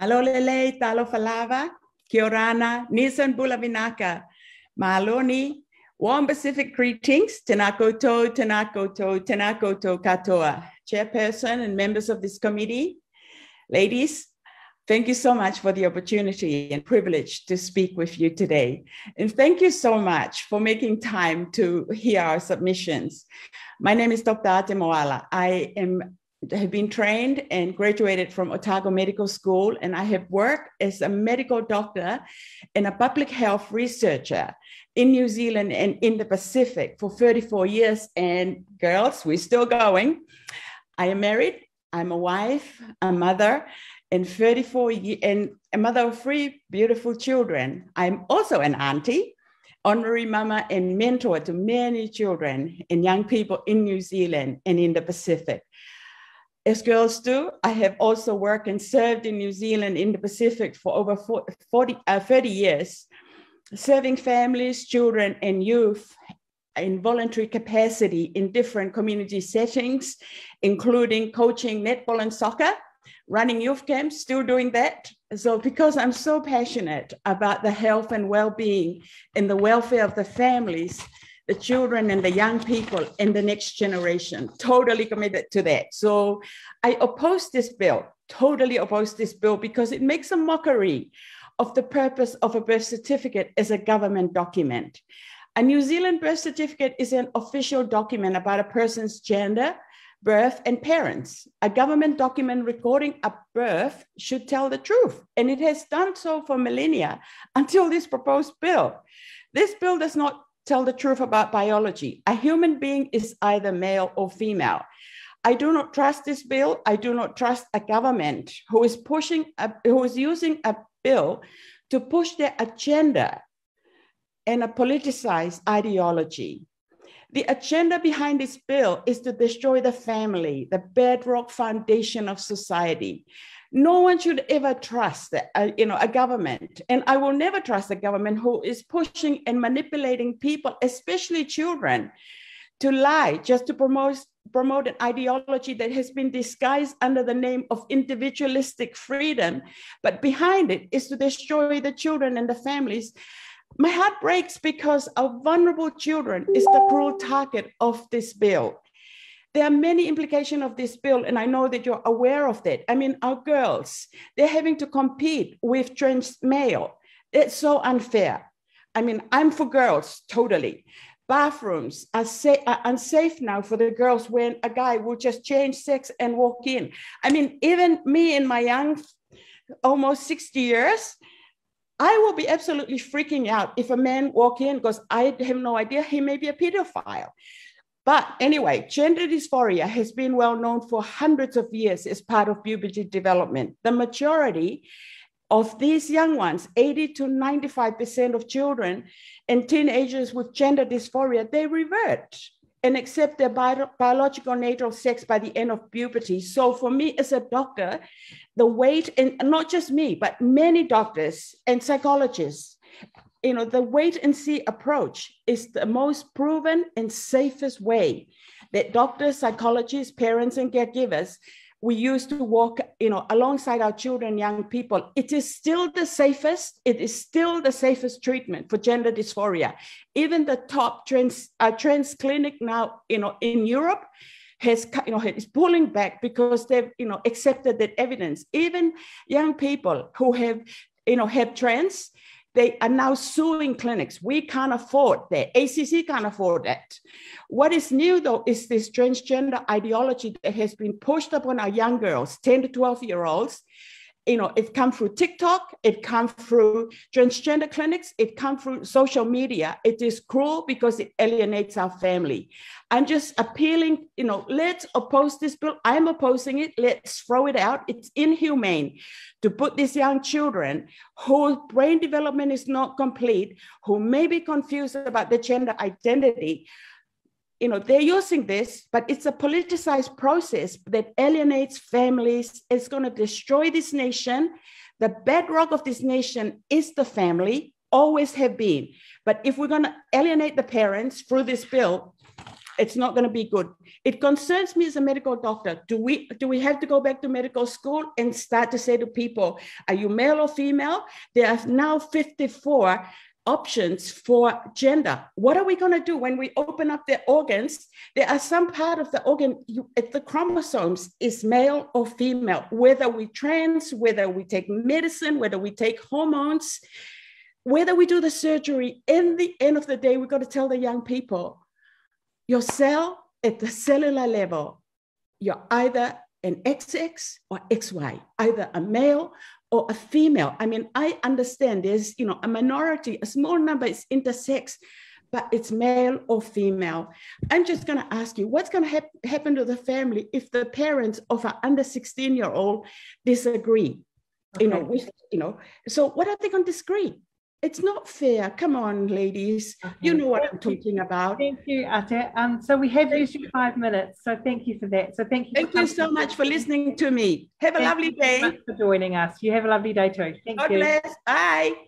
Malolele talo falava, kiorana, nisan bulavinaka, maloni, warm Pacific greetings, To, tenakoto, To, katoa. Chairperson and members of this committee, ladies, thank you so much for the opportunity and privilege to speak with you today. And thank you so much for making time to hear our submissions. My name is Dr. Ate Moala. I am have been trained and graduated from Otago Medical School, and I have worked as a medical doctor and a public health researcher in New Zealand and in the Pacific for 34 years. And girls, we're still going. I am married. I'm a wife, a mother, and 34 years, and a mother of three beautiful children. I'm also an auntie, honorary mama, and mentor to many children and young people in New Zealand and in the Pacific as girls do, I have also worked and served in New Zealand in the Pacific for over 40, uh, 30 years, serving families, children, and youth in voluntary capacity in different community settings, including coaching netball and soccer, running youth camps, still doing that. So, because I'm so passionate about the health and well being and the welfare of the families, the children and the young people and the next generation. Totally committed to that. So I oppose this bill, totally oppose this bill because it makes a mockery of the purpose of a birth certificate as a government document. A New Zealand birth certificate is an official document about a person's gender, birth, and parents. A government document recording a birth should tell the truth, and it has done so for millennia until this proposed bill. This bill does not tell the truth about biology. A human being is either male or female. I do not trust this bill. I do not trust a government who is pushing, a, who is using a bill to push their agenda and a politicized ideology. The agenda behind this bill is to destroy the family, the bedrock foundation of society no one should ever trust a, you know a government and i will never trust a government who is pushing and manipulating people especially children to lie just to promote promote an ideology that has been disguised under the name of individualistic freedom but behind it is to destroy the children and the families my heart breaks because our vulnerable children is the cruel target of this bill there are many implications of this bill, and I know that you're aware of that. I mean, our girls, they're having to compete with trans male. It's so unfair. I mean, I'm for girls, totally. Bathrooms are, sa- are unsafe now for the girls when a guy will just change sex and walk in. I mean, even me in my young, almost 60 years, I will be absolutely freaking out if a man walk in because I have no idea he may be a pedophile. But anyway, gender dysphoria has been well known for hundreds of years as part of puberty development. The majority of these young ones, 80 to 95% of children and teenagers with gender dysphoria, they revert and accept their bio- biological natal sex by the end of puberty. So for me as a doctor, the weight, and not just me, but many doctors and psychologists you know, the wait and see approach is the most proven and safest way that doctors, psychologists, parents, and caregivers we used to walk, you know, alongside our children, young people. It is still the safest. It is still the safest treatment for gender dysphoria. Even the top trans uh, trans clinic now, you know, in Europe, has you know is pulling back because they've you know accepted that evidence. Even young people who have you know have trans they are now suing clinics. We can't afford that. ACC can't afford that. What is new, though, is this transgender ideology that has been pushed upon our young girls, 10 to 12 year olds, you know, it comes through TikTok, it comes through transgender clinics, it comes through social media. It is cruel because it alienates our family. I'm just appealing, you know, let's oppose this bill. I'm opposing it. Let's throw it out. It's inhumane to put these young children whose brain development is not complete, who may be confused about their gender identity, you know they're using this but it's a politicized process that alienates families it's going to destroy this nation the bedrock of this nation is the family always have been but if we're going to alienate the parents through this bill it's not going to be good it concerns me as a medical doctor do we do we have to go back to medical school and start to say to people are you male or female there are now 54 options for gender. What are we going to do when we open up the organs? There are some part of the organ, you, the chromosomes is male or female, whether we trans, whether we take medicine, whether we take hormones, whether we do the surgery. In the end of the day, we've got to tell the young people your cell at the cellular level, you're either an XX or XY, either a male or a female. I mean, I understand there's, you know, a minority, a small number is intersex, but it's male or female. I'm just going to ask you, what's going to happen to the family if the parents of an under 16 year old disagree? Okay. You know, with, you know, so what are they going to disagree? it's not fair. Come on, ladies. Okay. You know what I'm talking about. Thank you, Ate. Um, so we have used your five minutes. So thank you for that. So thank you. Thank you so much for listening to me. Have a thank lovely day. you for joining us. You have a lovely day too. Thank God you. Bless. Bye.